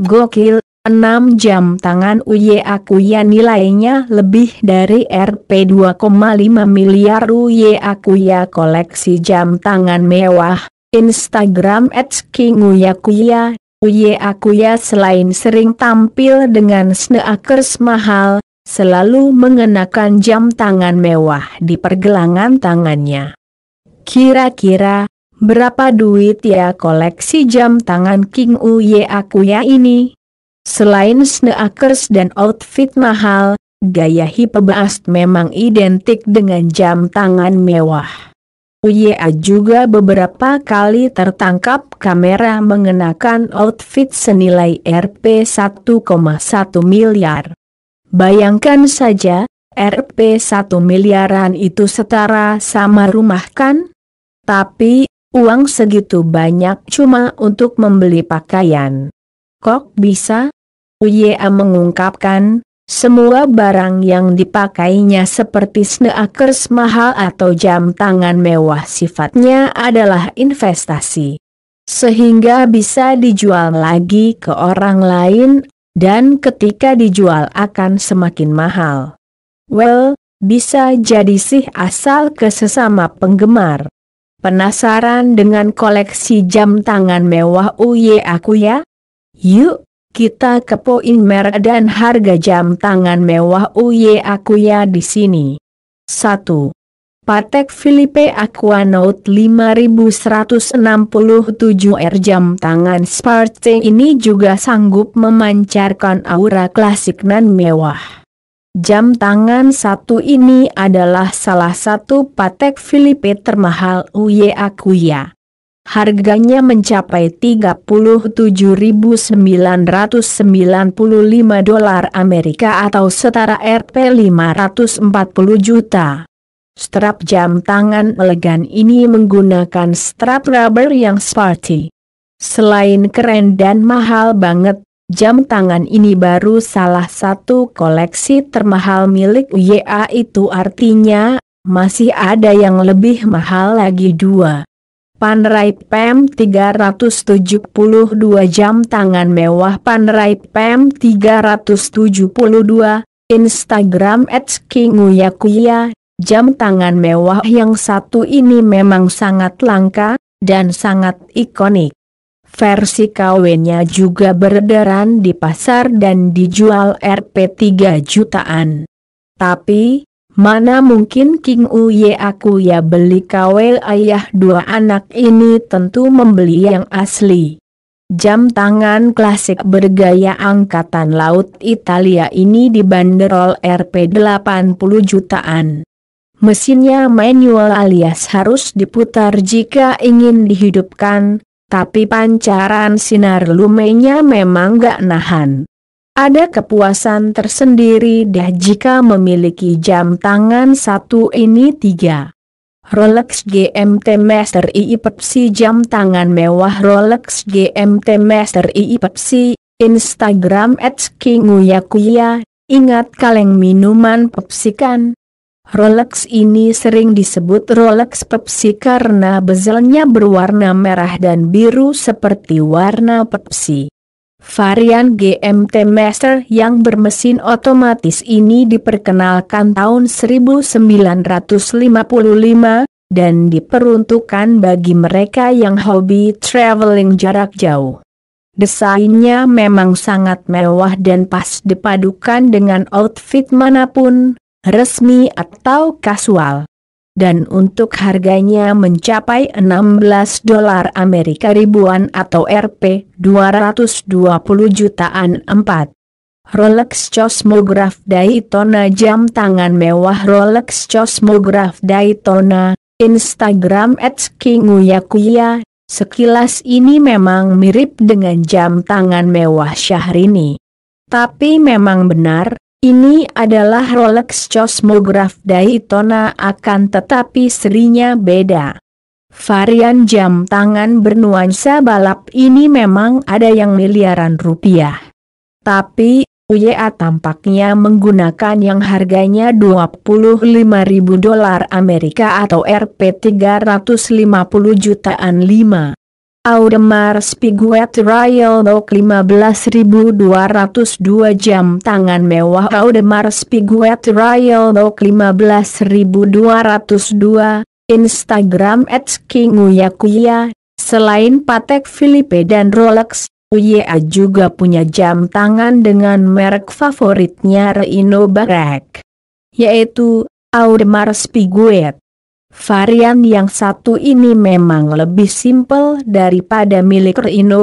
Gokil, 6 jam tangan Uye Akuya nilainya lebih dari Rp 2,5 miliar Uye Akuya koleksi jam tangan mewah, Instagram at King Uye Akuya, Uye Akuya selain sering tampil dengan sneakers mahal, selalu mengenakan jam tangan mewah di pergelangan tangannya. Kira-kira, berapa duit ya koleksi jam tangan King Uye aku ya ini? Selain sneakers dan outfit mahal, gaya hiperbaast memang identik dengan jam tangan mewah. Uya juga beberapa kali tertangkap kamera mengenakan outfit senilai Rp 1,1 miliar. Bayangkan saja, Rp 1 miliaran itu setara sama rumah kan? Tapi, Uang segitu banyak cuma untuk membeli pakaian. Kok bisa? Uya mengungkapkan, semua barang yang dipakainya seperti sneakers mahal atau jam tangan mewah sifatnya adalah investasi. Sehingga bisa dijual lagi ke orang lain, dan ketika dijual akan semakin mahal. Well, bisa jadi sih asal ke sesama penggemar. Penasaran dengan koleksi jam tangan mewah Uye aku ya? Yuk, kita kepoin merek dan harga jam tangan mewah Uye aku ya di sini. 1. Patek Philippe Aquanaut 5167 R jam tangan Sparte ini juga sanggup memancarkan aura klasik nan mewah. Jam tangan satu ini adalah salah satu patek Filipe termahal Uye Akuya. Harganya mencapai 37.995 dolar Amerika atau setara Rp 540 juta. Strap jam tangan elegan ini menggunakan strap rubber yang sporty. Selain keren dan mahal banget, Jam tangan ini baru salah satu koleksi termahal milik UYA itu artinya, masih ada yang lebih mahal lagi dua. Panerai PEM 372 jam tangan mewah Panerai PEM 372 Instagram at Kinguyakuya, jam tangan mewah yang satu ini memang sangat langka, dan sangat ikonik. Versi kawinnya juga beredaran di pasar dan dijual Rp 3 jutaan. Tapi, mana mungkin King Uye aku ya beli kawel ayah dua anak ini tentu membeli yang asli. Jam tangan klasik bergaya angkatan laut Italia ini dibanderol Rp 80 jutaan. Mesinnya manual alias harus diputar jika ingin dihidupkan, tapi pancaran sinar lumenya memang gak nahan. Ada kepuasan tersendiri dah jika memiliki jam tangan satu ini tiga. Rolex GMT Master II Pepsi jam tangan mewah Rolex GMT Master II Pepsi, Instagram Kinguyakuya, ingat kaleng minuman Pepsi kan? Rolex ini sering disebut Rolex Pepsi karena bezelnya berwarna merah dan biru seperti warna Pepsi. Varian GMT Master yang bermesin otomatis ini diperkenalkan tahun 1955, dan diperuntukkan bagi mereka yang hobi traveling jarak jauh. Desainnya memang sangat mewah dan pas dipadukan dengan outfit manapun, resmi atau kasual. Dan untuk harganya mencapai 16 dolar Amerika ribuan atau Rp 220 jutaan 4. Rolex Cosmograph Daytona jam tangan mewah Rolex Cosmograph Daytona, Instagram Kinguyakuya, sekilas ini memang mirip dengan jam tangan mewah Syahrini. Tapi memang benar, ini adalah Rolex Cosmograph Daytona akan tetapi serinya beda. Varian jam tangan bernuansa balap ini memang ada yang miliaran rupiah. Tapi, UYA tampaknya menggunakan yang harganya ribu dolar Amerika atau Rp 350 jutaan 5. Audemars Piguet Royal Oak 15202 jam tangan mewah Audemars Piguet Royal Oak 15202 Instagram @kinguyakuya Selain Patek Philippe dan Rolex, Uya juga punya jam tangan dengan merek favoritnya Reino Barek yaitu Audemars Piguet Varian yang satu ini memang lebih simpel daripada milik Reino.